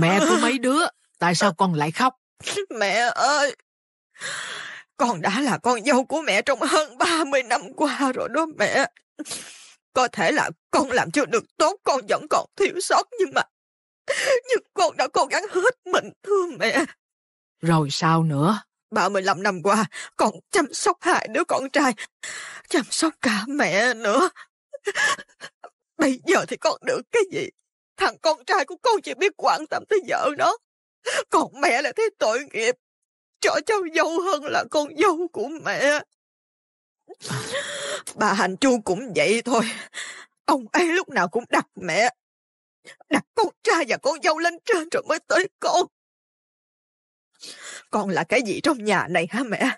Mẹ của mấy đứa, tại sao con lại khóc? Mẹ ơi! Con đã là con dâu của mẹ trong hơn 30 năm qua rồi đó mẹ. Có thể là con làm chưa được tốt, con vẫn còn thiếu sót nhưng mà... Nhưng con đã cố gắng hết mình thưa mẹ. Rồi sao nữa? 35 năm qua, con chăm sóc hai đứa con trai, chăm sóc cả mẹ nữa. Bây giờ thì con được cái gì? Thằng con trai của con chỉ biết quan tâm tới vợ nó. Còn mẹ là thấy tội nghiệp. Cho cháu dâu hơn là con dâu của mẹ. Bà Hành Chu cũng vậy thôi. Ông ấy lúc nào cũng đặt mẹ. Đặt con trai và con dâu lên trên rồi mới tới con. Con là cái gì trong nhà này hả mẹ?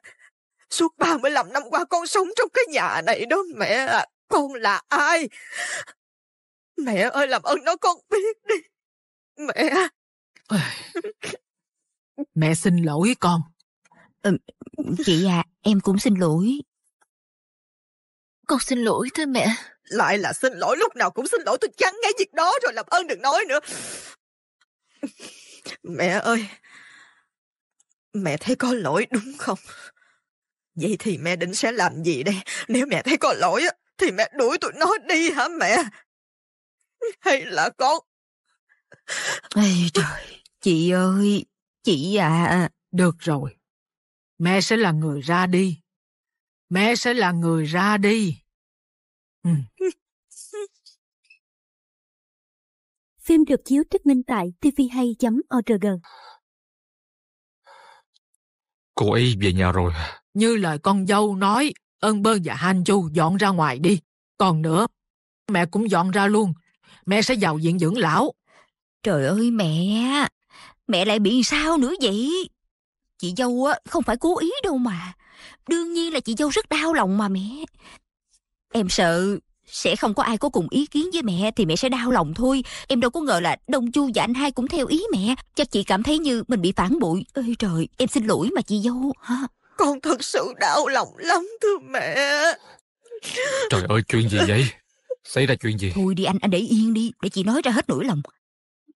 Suốt ba mươi lăm năm qua con sống trong cái nhà này đó mẹ Con là ai? Mẹ ơi làm ơn nói con biết đi. Mẹ. À. Mẹ xin lỗi con. Ừ, chị à, em cũng xin lỗi. Con xin lỗi thôi mẹ. Lại là xin lỗi lúc nào cũng xin lỗi tôi chán ngán việc đó rồi làm ơn đừng nói nữa. Mẹ ơi, mẹ thấy có lỗi đúng không? Vậy thì mẹ định sẽ làm gì đây? Nếu mẹ thấy có lỗi thì mẹ đuổi tụi nó đi hả mẹ? hay là con Ây trời, chị ơi, chị à. Được rồi, mẹ sẽ là người ra đi. Mẹ sẽ là người ra đi. Ừ. Phim được chiếu thuyết minh tại tvhay.org Cô ấy về nhà rồi. Như lời con dâu nói, ơn bơ và Han Chu dọn ra ngoài đi. Còn nữa, mẹ cũng dọn ra luôn mẹ sẽ vào viện dưỡng lão. Trời ơi mẹ, mẹ lại bị sao nữa vậy? Chị dâu á không phải cố ý đâu mà. Đương nhiên là chị dâu rất đau lòng mà mẹ. Em sợ sẽ không có ai có cùng ý kiến với mẹ thì mẹ sẽ đau lòng thôi. Em đâu có ngờ là Đông Chu và anh hai cũng theo ý mẹ. Chắc chị cảm thấy như mình bị phản bội. Ôi trời, em xin lỗi mà chị dâu. Hả? Con thật sự đau lòng lắm thưa mẹ. Trời ơi, chuyện gì vậy? Xảy ra chuyện gì? Thôi đi anh, anh để yên đi, để chị nói ra hết nỗi lòng.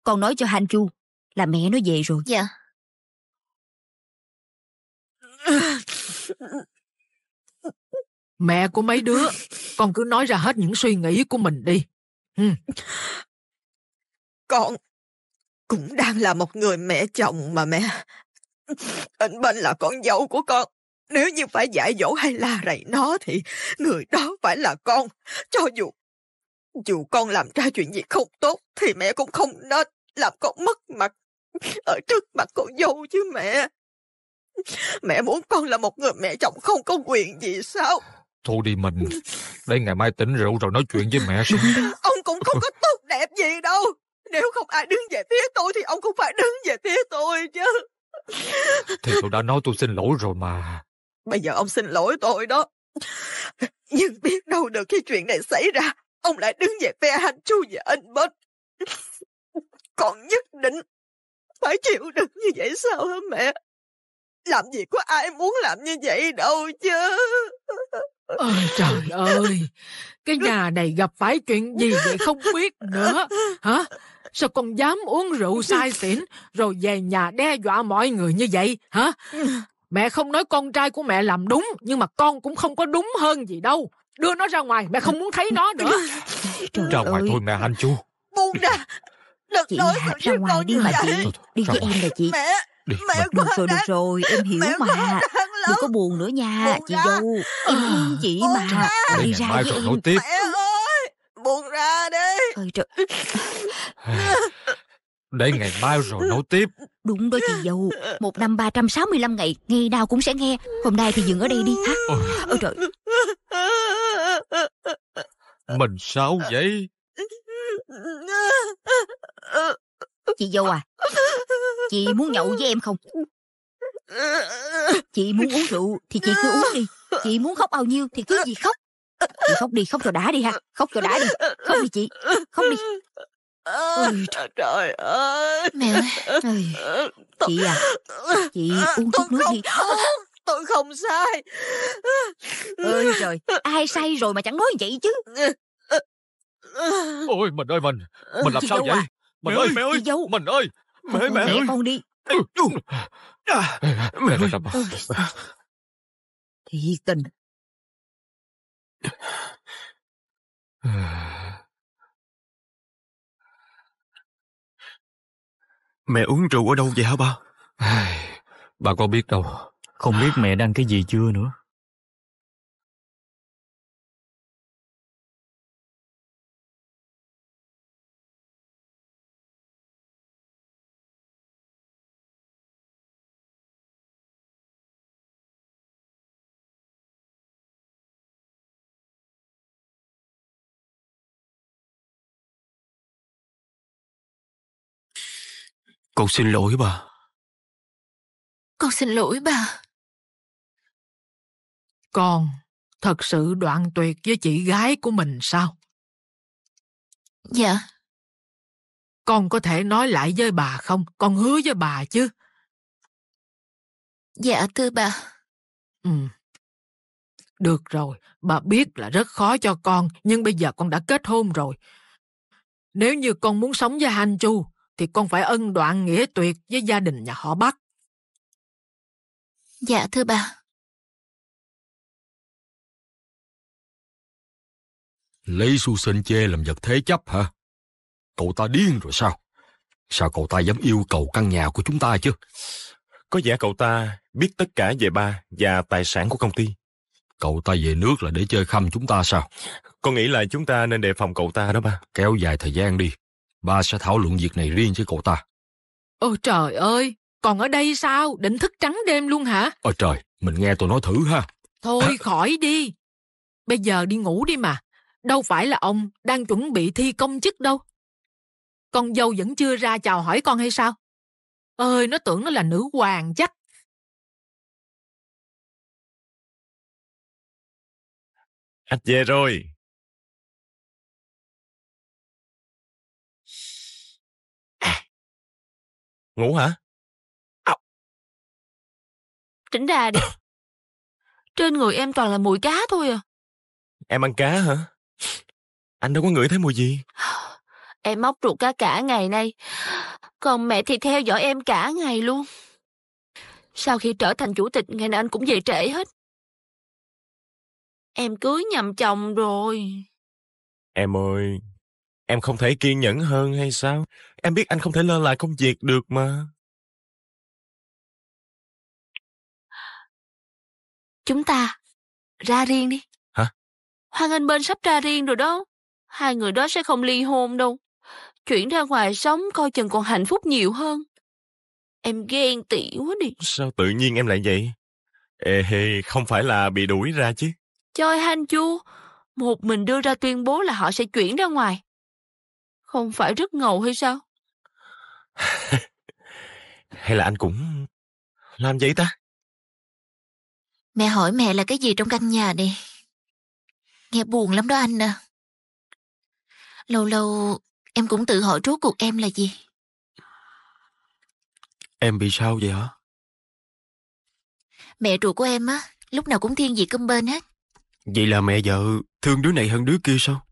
Con nói cho Han Chu là mẹ nó về rồi. Dạ. Mẹ của mấy đứa, con cứ nói ra hết những suy nghĩ của mình đi. Con cũng đang là một người mẹ chồng mà mẹ. Anh bên là con dâu của con. Nếu như phải dạy dỗ hay la rầy nó thì người đó phải là con. Cho dù dù con làm ra chuyện gì không tốt thì mẹ cũng không nên làm con mất mặt ở trước mặt con dâu chứ mẹ. Mẹ muốn con là một người mẹ chồng không có quyền gì sao? Thôi đi mình, đây ngày mai tỉnh rượu rồi nói chuyện với mẹ xuống. Ông cũng không có tốt đẹp gì đâu. Nếu không ai đứng về phía tôi thì ông cũng phải đứng về phía tôi chứ. Thì tôi đã nói tôi xin lỗi rồi mà. Bây giờ ông xin lỗi tôi đó. Nhưng biết đâu được khi chuyện này xảy ra ông lại đứng về phe hành chu và anh bớt Còn nhất định phải chịu đựng như vậy sao hả mẹ? Làm gì có ai muốn làm như vậy đâu chứ. Ôi trời ơi, cái nhà này gặp phải chuyện gì vậy không biết nữa. Hả? Sao con dám uống rượu sai xỉn rồi về nhà đe dọa mọi người như vậy? Hả? Mẹ không nói con trai của mẹ làm đúng, nhưng mà con cũng không có đúng hơn gì đâu đưa nó ra ngoài mẹ không muốn thấy nó nữa ra ngoài thôi mẹ anh chú buông ra đừng chị nói hạt ra ngoài đi mà vậy. chị đi với em là chị mẹ đi. mẹ được rồi được rồi em hiểu mẹ mà đừng có buồn nữa nha buồn chị dâu ừ. em thương chị mà ra. đi ra với em nói tiếp mẹ ơi buông ra đi Ôi, trời. Để ngày mai rồi nấu tiếp Đúng đó chị dâu Một năm 365 ngày Ngày nào cũng sẽ nghe Hôm nay thì dừng ở đây đi ha Ôi, Ôi trời mình sao vậy? Chị vô à Chị muốn nhậu với em không Chị muốn uống rượu Thì chị cứ uống đi Chị muốn khóc bao nhiêu thì cứ gì khóc Chị khóc đi khóc rồi đã đi ha Khóc rồi đã đi Khóc đi chị Khóc đi Ôi, trời ơi mẹ ơi chị à chị uống chút nước đi tôi không sai ơi trời ai sai rồi mà chẳng nói vậy chứ ôi mình ơi mình mình làm chị sao vậy à? mình mẹ ơi mẹ ơi dâu mình ơi mẹ mẹ, mẹ ơi. con đi ừ. mẹ ơi thì tình Mẹ uống rượu ở đâu vậy hả ba? Bà con biết đâu. Không biết mẹ đang cái gì chưa nữa. Con xin lỗi bà. Con xin lỗi bà. Con thật sự đoạn tuyệt với chị gái của mình sao? Dạ. Con có thể nói lại với bà không? Con hứa với bà chứ. Dạ thưa bà. Ừ. Được rồi, bà biết là rất khó cho con, nhưng bây giờ con đã kết hôn rồi. Nếu như con muốn sống với Hành Chu, thì con phải ân đoạn nghĩa tuyệt với gia đình nhà họ Bắc. Dạ thưa bà. Lấy su sên chê làm vật thế chấp hả? Cậu ta điên rồi sao? Sao cậu ta dám yêu cầu căn nhà của chúng ta chứ? Có vẻ cậu ta biết tất cả về ba và tài sản của công ty. Cậu ta về nước là để chơi khăm chúng ta sao? Con nghĩ là chúng ta nên đề phòng cậu ta đó ba. Kéo dài thời gian đi. Ba sẽ thảo luận việc này riêng với cậu ta. Ôi trời ơi! Còn ở đây sao? Định thức trắng đêm luôn hả? Ôi trời! Mình nghe tôi nói thử ha. Thôi khỏi đi. Bây giờ đi ngủ đi mà đâu phải là ông đang chuẩn bị thi công chức đâu. Con dâu vẫn chưa ra chào hỏi con hay sao? Ơi, nó tưởng nó là nữ hoàng chắc. Anh về rồi. À. Ngủ hả? À. Tránh ra đi. Trên người em toàn là mùi cá thôi à. Em ăn cá hả? Anh đâu có ngửi thấy mùi gì Em móc ruột cá cả ngày nay Còn mẹ thì theo dõi em cả ngày luôn Sau khi trở thành chủ tịch Ngày nào anh cũng về trễ hết Em cưới nhầm chồng rồi Em ơi Em không thể kiên nhẫn hơn hay sao Em biết anh không thể lơ lại công việc được mà Chúng ta ra riêng đi Hoàng anh bên sắp ra riêng rồi đó. Hai người đó sẽ không ly hôn đâu. Chuyển ra ngoài sống coi chừng còn hạnh phúc nhiều hơn. Em ghen tị quá đi. Sao tự nhiên em lại vậy? Ê hê, không phải là bị đuổi ra chứ. Trời han chu, một mình đưa ra tuyên bố là họ sẽ chuyển ra ngoài. Không phải rất ngầu hay sao? hay là anh cũng làm vậy ta? Mẹ hỏi mẹ là cái gì trong căn nhà đi. Nghe buồn lắm đó anh à. Lâu lâu em cũng tự hỏi rốt cuộc em là gì. Em bị sao vậy hả? Mẹ ruột của em á, lúc nào cũng thiên vị cơm bên hết. Vậy là mẹ vợ thương đứa này hơn đứa kia sao?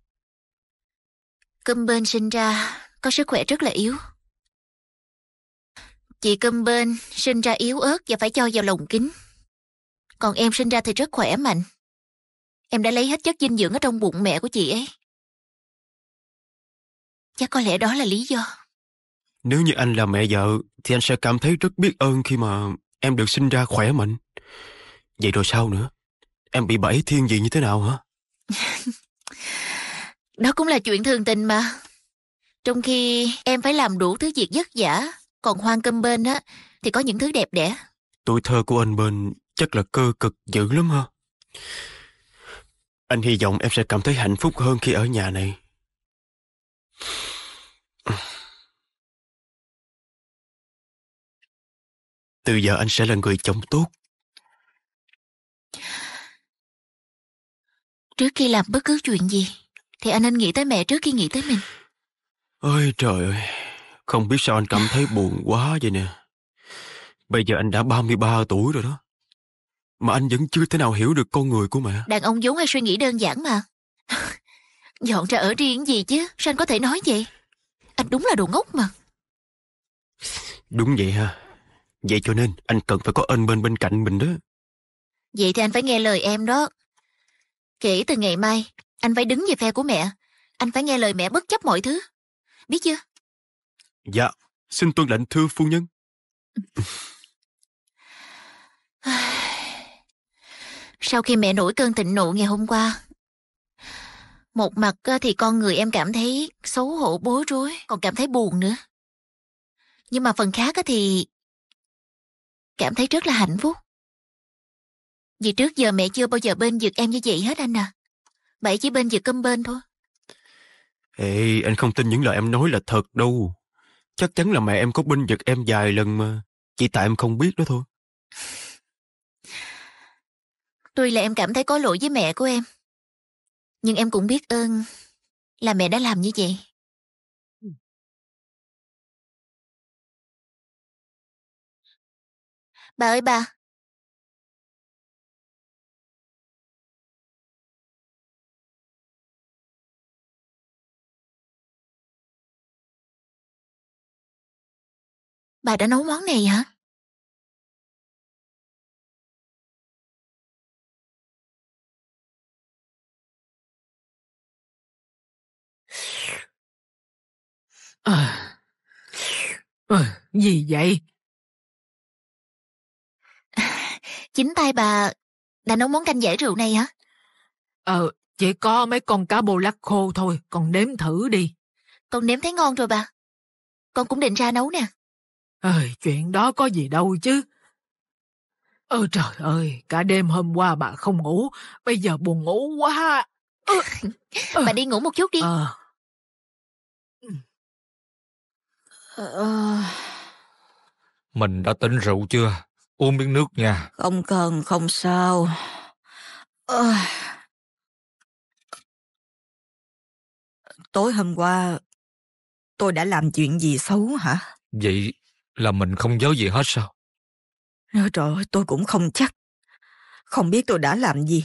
Cơm bên sinh ra có sức khỏe rất là yếu. Chị cơm bên sinh ra yếu ớt và phải cho vào lồng kính. Còn em sinh ra thì rất khỏe mạnh, em đã lấy hết chất dinh dưỡng ở trong bụng mẹ của chị ấy. Chắc có lẽ đó là lý do. Nếu như anh là mẹ vợ, thì anh sẽ cảm thấy rất biết ơn khi mà em được sinh ra khỏe mạnh. Vậy rồi sao nữa? Em bị bẫy thiên gì như thế nào hả? đó cũng là chuyện thường tình mà. Trong khi em phải làm đủ thứ việc vất vả, còn hoang cơm bên á, thì có những thứ đẹp đẽ. Tuổi thơ của anh bên chắc là cơ cực dữ lắm ha. Anh hy vọng em sẽ cảm thấy hạnh phúc hơn khi ở nhà này. Từ giờ anh sẽ là người chồng tốt. Trước khi làm bất cứ chuyện gì, thì anh nên nghĩ tới mẹ trước khi nghĩ tới mình. Ôi trời ơi, không biết sao anh cảm thấy buồn quá vậy nè. Bây giờ anh đã 33 tuổi rồi đó mà anh vẫn chưa thể nào hiểu được con người của mẹ. Đàn ông vốn hay suy nghĩ đơn giản mà. Dọn ra ở riêng gì chứ, sao anh có thể nói vậy? Anh đúng là đồ ngốc mà. Đúng vậy ha. Vậy cho nên anh cần phải có ơn bên bên cạnh mình đó. Vậy thì anh phải nghe lời em đó. Kể từ ngày mai, anh phải đứng về phe của mẹ. Anh phải nghe lời mẹ bất chấp mọi thứ. Biết chưa? Dạ, xin tuân lệnh thưa phu nhân. Sau khi mẹ nổi cơn thịnh nộ ngày hôm qua, một mặt thì con người em cảm thấy xấu hổ bối rối, còn cảm thấy buồn nữa. Nhưng mà phần khác thì cảm thấy rất là hạnh phúc. Vì trước giờ mẹ chưa bao giờ bên giật em như vậy hết anh à. Mẹ chỉ bên giật cơm bên thôi. Ê, anh không tin những lời em nói là thật đâu. Chắc chắn là mẹ em có bên giật em vài lần mà. Chỉ tại em không biết đó thôi. Tuy là em cảm thấy có lỗi với mẹ của em, nhưng em cũng biết ơn là mẹ đã làm như vậy. Bà ơi bà. Bà đã nấu món này hả? À, gì vậy? Chính tay bà đã nấu món canh giải rượu này hả? Ờ, chỉ có mấy con cá bô lắc khô thôi, còn nếm thử đi. Con nếm thấy ngon rồi bà. Con cũng định ra nấu nè. Ơi, ờ, à, chuyện đó có gì đâu chứ. Ơ trời ơi, cả đêm hôm qua bà không ngủ, bây giờ buồn ngủ quá. bà đi ngủ một chút đi. À. Ờ. Mình đã tỉnh rượu chưa? Uống miếng nước nha. Không cần, không sao. Ờ. Tối hôm qua, tôi đã làm chuyện gì xấu hả? Vậy là mình không nhớ gì hết sao? Rồi trời ơi, tôi cũng không chắc. Không biết tôi đã làm gì.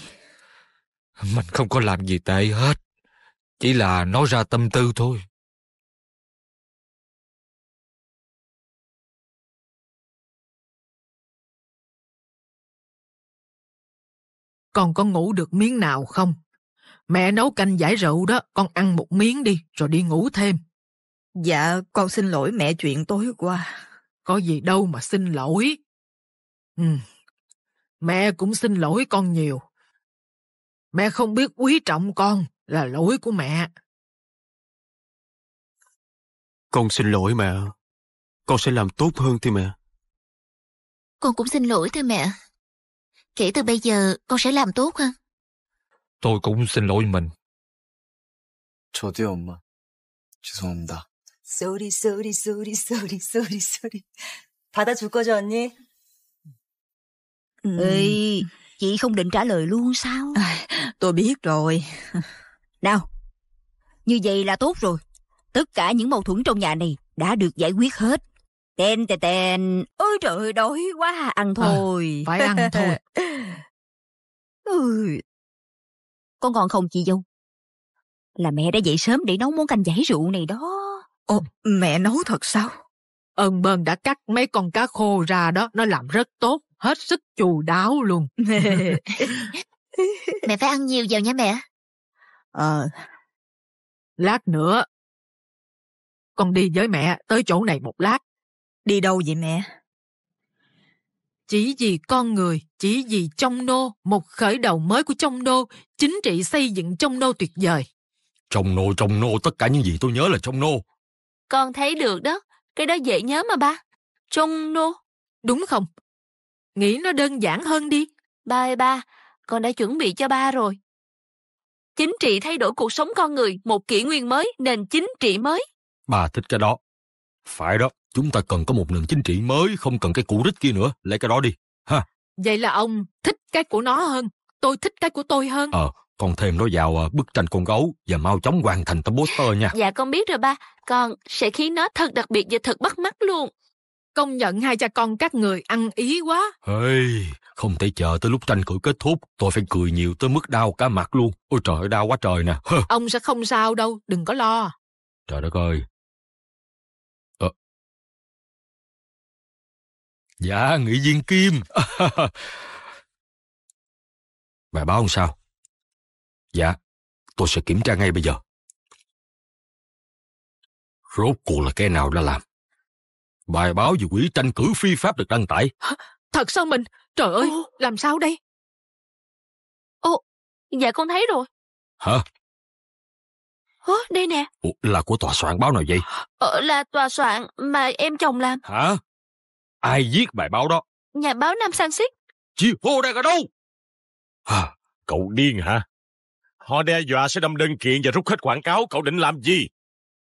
Mình không có làm gì tệ hết. Chỉ là nói ra tâm tư thôi. con có ngủ được miếng nào không? Mẹ nấu canh giải rượu đó, con ăn một miếng đi, rồi đi ngủ thêm. Dạ, con xin lỗi mẹ chuyện tối qua. Có gì đâu mà xin lỗi. Ừ, mẹ cũng xin lỗi con nhiều. Mẹ không biết quý trọng con là lỗi của mẹ. Con xin lỗi mẹ. Con sẽ làm tốt hơn thôi mẹ. Con cũng xin lỗi thôi mẹ. Kể từ bây giờ con sẽ làm tốt hơn. Tôi cũng xin lỗi mình. ông 저도요, sorry, sorry, sorry, sorry, sorry. 쏘리, 쏘리, 쏘리. 받아줄 거죠, 언니? Ừ. Ê, chị không định trả lời luôn sao? tôi biết rồi. Nào, như vậy là tốt rồi. Tất cả những mâu thuẫn trong nhà này đã được giải quyết hết. Tên tên tên. Ôi trời đói quá, à, ăn ờ, thôi. À, phải ăn thôi. ừ. Con còn không chị dâu? Là mẹ đã dậy sớm để nấu món canh giải rượu này đó. Ồ, mẹ nấu thật sao? Ân bơn đã cắt mấy con cá khô ra đó, nó làm rất tốt, hết sức chu đáo luôn. mẹ phải ăn nhiều vào nha mẹ. Ờ. lát nữa con đi với mẹ tới chỗ này một lát Đi đâu vậy mẹ? Chỉ vì con người, chỉ vì trong nô, một khởi đầu mới của trong nô, chính trị xây dựng trong nô tuyệt vời. Trong nô, trong nô, tất cả những gì tôi nhớ là trong nô. Con thấy được đó, cái đó dễ nhớ mà ba. Trong nô. Đúng không? Nghĩ nó đơn giản hơn đi. Ba ơi ba, con đã chuẩn bị cho ba rồi. Chính trị thay đổi cuộc sống con người, một kỷ nguyên mới, nền chính trị mới. Bà thích cái đó. Phải đó, Chúng ta cần có một nền chính trị mới, không cần cái cũ rích kia nữa, lấy cái đó đi. Ha. Vậy là ông thích cái của nó hơn, tôi thích cái của tôi hơn. Ờ, à, con thêm nó vào ờ, bức tranh con gấu và mau chóng hoàn thành tấm poster nha. Dạ con biết rồi ba, con sẽ khiến nó thật đặc biệt và thật bắt mắt luôn. Công nhận hai cha con các người ăn ý quá. Hey, không thể chờ tới lúc tranh cử kết thúc, tôi phải cười nhiều tới mức đau cả mặt luôn. Ôi trời đau quá trời nè. Ông sẽ không sao đâu, đừng có lo. Trời đất ơi, Dạ, nghị viên Kim. Bà báo ông sao? Dạ, tôi sẽ kiểm tra ngay bây giờ. Rốt cuộc là kẻ nào đã làm? Bài báo về quỹ tranh cử phi pháp được đăng tải. Thật sao mình? Trời ơi, Ồ. làm sao đây? Ồ, dạ con thấy rồi. Hả? Ồ, đây nè. Ủa, là của tòa soạn báo nào vậy? Ờ, là tòa soạn mà em chồng làm. Hả? Ai viết bài báo đó? Nhà báo Nam Sang Sanxit. Chi hô ra cả đâu? À, cậu điên hả? Họ đe dọa sẽ đâm đơn kiện và rút hết quảng cáo. Cậu định làm gì?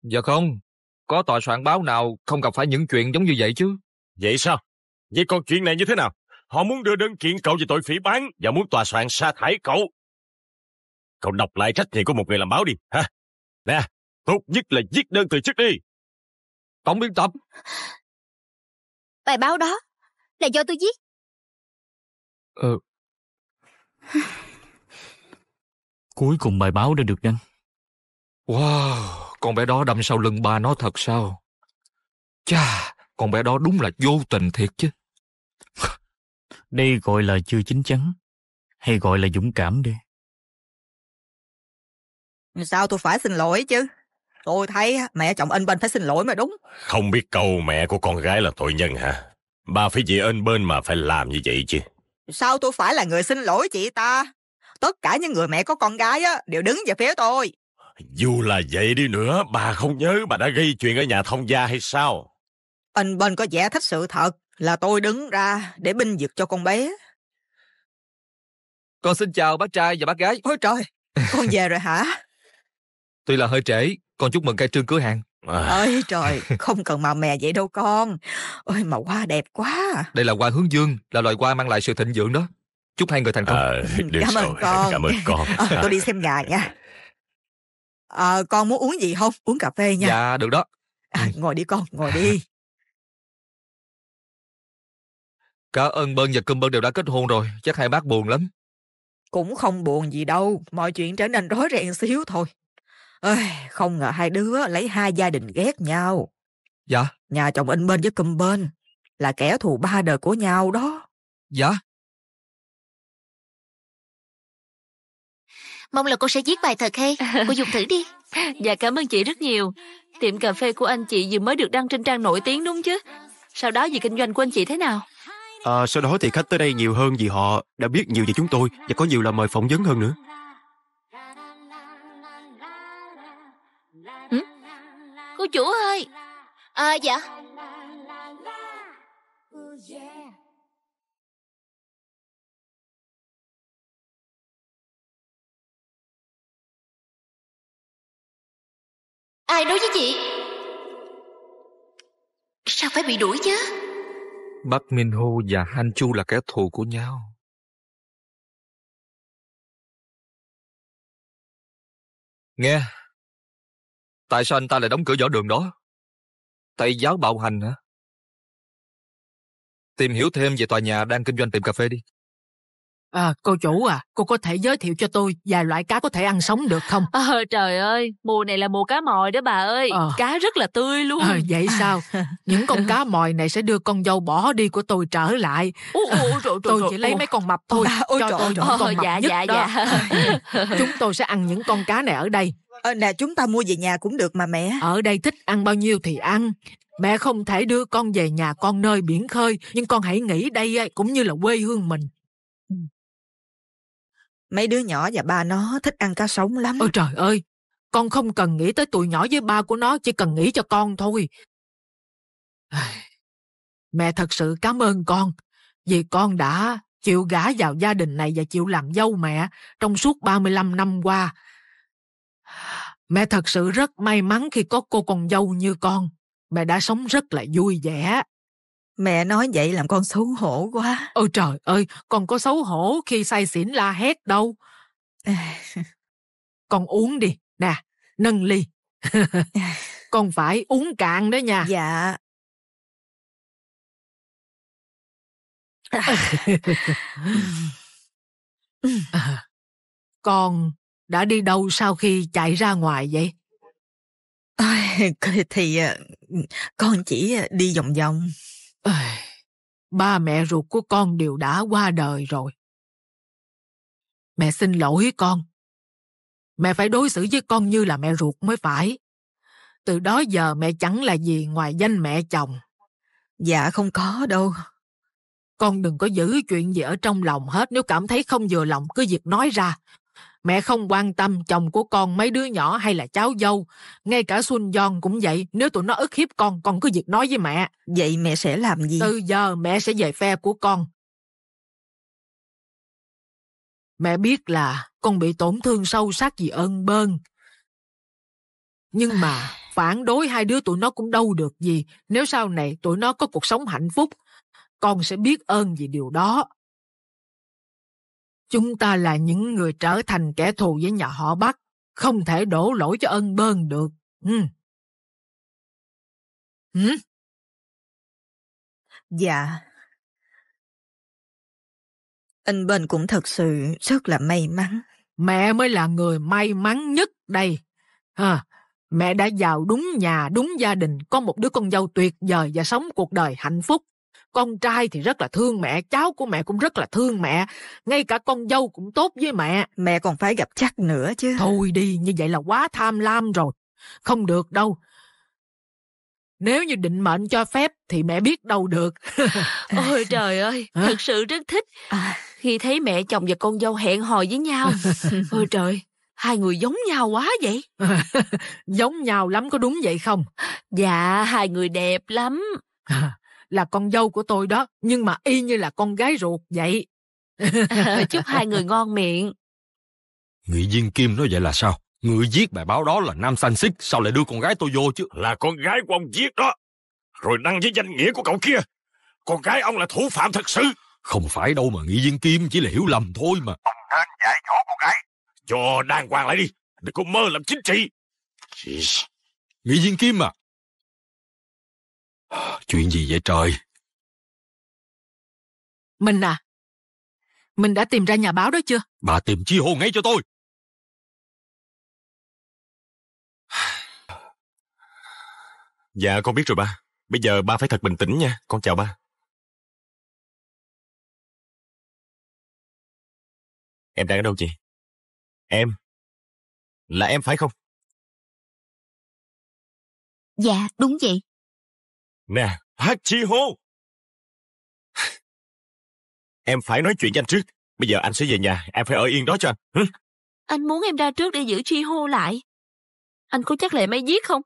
Dạ không. Có tòa soạn báo nào không gặp phải những chuyện giống như vậy chứ? Vậy sao? Vậy còn chuyện này như thế nào? Họ muốn đưa đơn kiện cậu về tội phỉ bán và muốn tòa soạn sa thải cậu. Cậu đọc lại trách nhiệm của một người làm báo đi, hả? Nè, tốt nhất là viết đơn từ chức đi. Tổng biên tập. Bài báo đó là do tôi viết. Ờ. Cuối cùng bài báo đã được đăng. Wow, con bé đó đâm sau lưng ba nó thật sao? Chà, con bé đó đúng là vô tình thiệt chứ. Đây gọi là chưa chín chắn, hay gọi là dũng cảm đi. Sao tôi phải xin lỗi chứ? Tôi thấy mẹ chồng anh bên phải xin lỗi mà đúng. Không biết câu mẹ của con gái là tội nhân hả? Bà phải vì ơn bên mà phải làm như vậy chứ. Sao tôi phải là người xin lỗi chị ta? Tất cả những người mẹ có con gái á, đều đứng về phía tôi. Dù là vậy đi nữa, bà không nhớ bà đã gây chuyện ở nhà thông gia hay sao? Anh bên có vẻ thích sự thật là tôi đứng ra để binh vực cho con bé. Con xin chào bác trai và bác gái. Ôi trời, con về rồi hả? Tuy là hơi trễ, con chúc mừng khai trương cửa hàng à. ơi trời không cần màu mè vậy đâu con ôi màu hoa đẹp quá đây là hoa hướng dương là loài hoa mang lại sự thịnh vượng đó chúc hai người thành công à, cảm ơn con cảm ơn con à, tôi đi xem nhà nha à, con muốn uống gì không uống cà phê nha dạ được đó à, ừ. ngồi đi con ngồi đi cả ân bơn và cơm bơn đều đã kết hôn rồi chắc hai bác buồn lắm cũng không buồn gì đâu mọi chuyện trở nên rối ren xíu thôi Ôi, không ngờ hai đứa lấy hai gia đình ghét nhau. Dạ. Nhà chồng in bên với cùm bên là kẻ thù ba đời của nhau đó. Dạ. Mong là cô sẽ viết bài thật hay. Cô dùng thử đi. dạ cảm ơn chị rất nhiều. Tiệm cà phê của anh chị vừa mới được đăng trên trang nổi tiếng đúng chứ? Sau đó việc kinh doanh của anh chị thế nào? À, sau đó thì khách tới đây nhiều hơn vì họ đã biết nhiều về chúng tôi và có nhiều là mời phỏng vấn hơn nữa. Cô chủ ơi À dạ Ai đối với chị Sao phải bị đuổi chứ Bắc Minh Hô và Han Chu là kẻ thù của nhau Nghe Tại sao anh ta lại đóng cửa võ đường đó? Thầy giáo bạo hành hả? Tìm hiểu thêm về tòa nhà đang kinh doanh tiệm cà phê đi. À, cô chủ à, cô có thể giới thiệu cho tôi vài loại cá có thể ăn sống được không? à, trời ơi, mùa này là mùa cá mòi đó bà ơi, à. cá rất là tươi luôn. À, vậy sao? Những con cá mòi này sẽ đưa con dâu bỏ đi của tôi trở lại. Ô, ô, trời, trời, tôi chỉ lấy ô. mấy con mập thôi, à, ôi, cho trời, tôi trời, con mập dạ, nhất dạ. đó. Dạ. Chúng tôi sẽ ăn những con cá này ở đây, Ờ, nè, chúng ta mua về nhà cũng được mà mẹ. Ở đây thích ăn bao nhiêu thì ăn. Mẹ không thể đưa con về nhà con nơi biển khơi, nhưng con hãy nghĩ đây cũng như là quê hương mình. Ừ. Mấy đứa nhỏ và ba nó thích ăn cá sống lắm. Ôi trời ơi, con không cần nghĩ tới tụi nhỏ với ba của nó, chỉ cần nghĩ cho con thôi. Mẹ thật sự cảm ơn con, vì con đã chịu gả vào gia đình này và chịu làm dâu mẹ trong suốt 35 năm qua. Mẹ thật sự rất may mắn khi có cô con dâu như con. Mẹ đã sống rất là vui vẻ. Mẹ nói vậy làm con xấu hổ quá. Ôi trời ơi, con có xấu hổ khi say xỉn la hét đâu. con uống đi, nè, nâng ly. con phải uống cạn đó nha. Dạ. con đã đi đâu sau khi chạy ra ngoài vậy? thì ờ, con chỉ ờ, đi vòng vòng. ba mẹ ruột của con đều đã qua đời rồi. Mẹ xin lỗi con. Mẹ phải đối xử với con như là mẹ ruột mới phải. Từ đó giờ mẹ chẳng là gì ngoài danh mẹ chồng. Dạ không có đâu. Con đừng có giữ chuyện gì ở trong lòng hết nếu cảm thấy không vừa lòng cứ việc nói ra. Mẹ không quan tâm chồng của con, mấy đứa nhỏ hay là cháu dâu. Ngay cả Xuân Giòn cũng vậy, nếu tụi nó ức hiếp con, con cứ việc nói với mẹ. Vậy mẹ sẽ làm gì? Từ giờ mẹ sẽ về phe của con. Mẹ biết là con bị tổn thương sâu sắc vì ơn bơn. Nhưng mà phản đối hai đứa tụi nó cũng đâu được gì. Nếu sau này tụi nó có cuộc sống hạnh phúc, con sẽ biết ơn vì điều đó. Chúng ta là những người trở thành kẻ thù với nhà họ Bắc, không thể đổ lỗi cho ân bơn được. Ừ. Ừ? Dạ. Ân Bên cũng thật sự rất là may mắn. Mẹ mới là người may mắn nhất đây. À, mẹ đã vào đúng nhà, đúng gia đình, có một đứa con dâu tuyệt vời và sống cuộc đời hạnh phúc con trai thì rất là thương mẹ cháu của mẹ cũng rất là thương mẹ ngay cả con dâu cũng tốt với mẹ mẹ còn phải gặp chắc nữa chứ thôi đi như vậy là quá tham lam rồi không được đâu nếu như định mệnh cho phép thì mẹ biết đâu được ôi trời ơi Hả? thật sự rất thích à. khi thấy mẹ chồng và con dâu hẹn hò với nhau ôi trời hai người giống nhau quá vậy giống nhau lắm có đúng vậy không dạ hai người đẹp lắm là con dâu của tôi đó, nhưng mà y như là con gái ruột vậy. À, chúc hai người ngon miệng. Ngụy Diên Kim nói vậy là sao? Người giết bài báo đó là Nam Sanh Xích, sao lại đưa con gái tôi vô chứ? Là con gái của ông giết đó, rồi đăng với danh nghĩa của cậu kia. Con gái ông là thủ phạm thật sự. Không phải đâu mà Ngụy Diên Kim chỉ là hiểu lầm thôi mà. Ông nên dạy dỗ con gái. Cho đàng hoàng lại đi, đừng có mơ làm chính trị. Ngụy Diên Kim à, Chuyện gì vậy trời? Mình à, mình đã tìm ra nhà báo đó chưa? Bà tìm chi hô ngay cho tôi. Dạ con biết rồi ba. Bây giờ ba phải thật bình tĩnh nha. Con chào ba. Em đang ở đâu chị? Em. Là em phải không? Dạ, đúng vậy. Nè, hát chi hô! Em phải nói chuyện với anh trước. Bây giờ anh sẽ về nhà, em phải ở yên đó cho anh. Anh muốn em ra trước để giữ chi hô lại. Anh có chắc là em ấy giết không?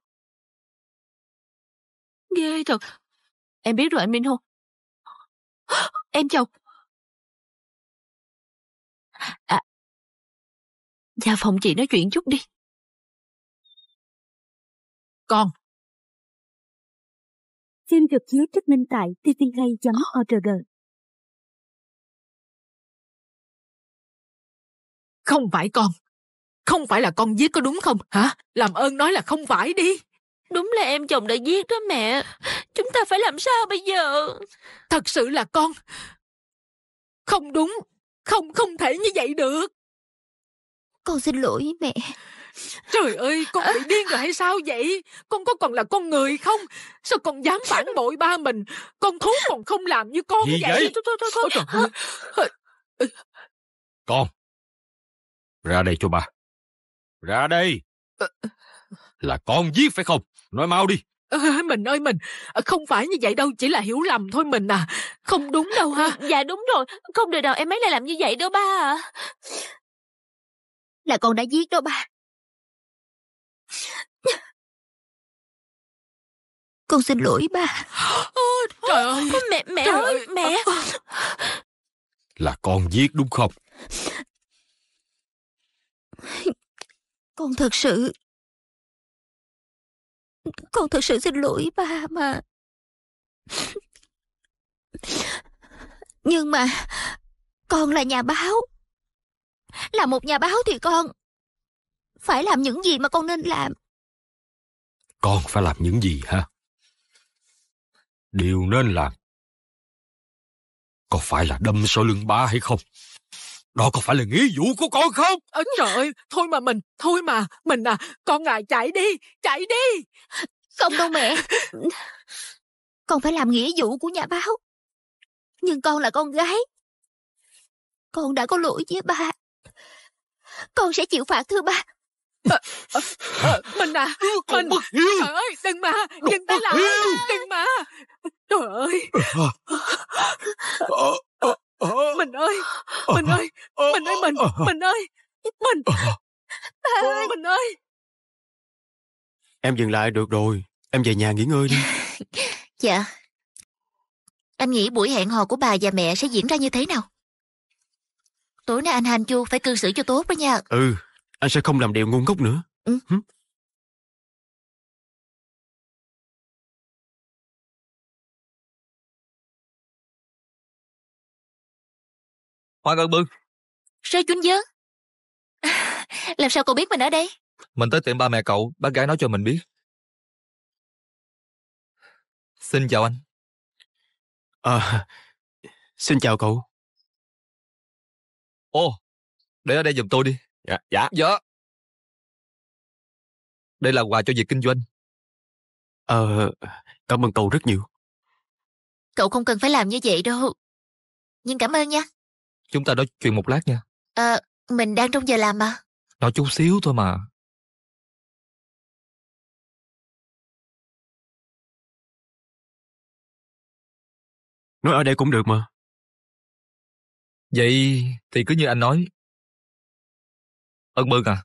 Ghê thật. Em biết rồi anh Minh Hô. Em chồng. À, vào phòng chị nói chuyện chút đi. Con, Phim được chiếu thuyết minh tại tvplay.org. Không phải con. Không phải là con giết có đúng không hả? Làm ơn nói là không phải đi. Đúng là em chồng đã giết đó mẹ. Chúng ta phải làm sao bây giờ? Thật sự là con. Không đúng. Không, không thể như vậy được. Con xin lỗi mẹ. Trời ơi, con bị điên rồi hay sao vậy? Con có còn là con người không? Sao con dám phản bội ba mình? Con thú còn không làm như con Gì vậy? vậy? Thôi, thôi, thôi, thôi. Con! Ra đây cho ba. Ra đây! Là con giết phải không? Nói mau đi! mình ơi mình ờ, không phải như vậy đâu chỉ là hiểu lầm thôi mình à không đúng đâu ha dạ đúng rồi không được đâu em ấy lại làm như vậy đâu ba à là con đã giết đó ba Con xin lỗi ba Trời ơi Mẹ, mẹ Trời ơi, mẹ Là con giết đúng không? Con thật sự Con thật sự xin lỗi ba mà Nhưng mà Con là nhà báo Là một nhà báo thì con Phải làm những gì mà con nên làm Con phải làm những gì hả? điều nên làm. Có phải là đâm sau lưng ba hay không? Đó có phải là nghĩa vụ của con không? Ấn rồi, thôi mà mình, thôi mà, mình à, con ngài chạy đi, chạy đi. Không đâu mẹ, con phải làm nghĩa vụ của nhà báo. Nhưng con là con gái. Con đã có lỗi với ba. Con sẽ chịu phạt thưa ba. Ờ, ờ, ờ, mình à, mình Trời ơi đừng mà dừng tay lại Đừng mà Trời ơi Mình ơi Mình ơi Mình ơi mình Mình ơi Mình ơi Mình ơi Em dừng lại được rồi Em về nhà nghỉ ngơi đi Dạ anh nghĩ buổi hẹn hò của bà và mẹ sẽ diễn ra như thế nào? Tối nay anh Hành Chu phải cư xử cho tốt đó nha. Ừ, anh sẽ không làm điều ngu ngốc nữa. Ừ. Hử? Hoa Ngân Bương. Sao Chuấn Dớ? làm sao cô biết mình ở đây? Mình tới tiệm ba mẹ cậu, bác gái nói cho mình biết. Xin chào anh. À, xin chào cậu. Ô, để ở đây giùm tôi đi. Dạ, dạ. Dạ. Đây là quà cho việc kinh doanh. Ờ, cảm ơn cậu rất nhiều. Cậu không cần phải làm như vậy đâu. Nhưng cảm ơn nha. Chúng ta nói chuyện một lát nha. Ờ, à, mình đang trong giờ làm mà. Nói chút xíu thôi mà. Nói ở đây cũng được mà. Vậy thì cứ như anh nói, Ân bưng à?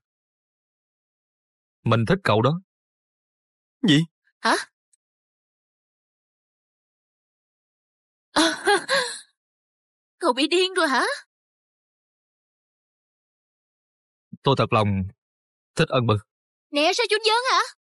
Mình thích cậu đó. Gì? Hả? cậu bị điên rồi hả? Tôi thật lòng thích ân bưng. Nè sao chú nhớ hả?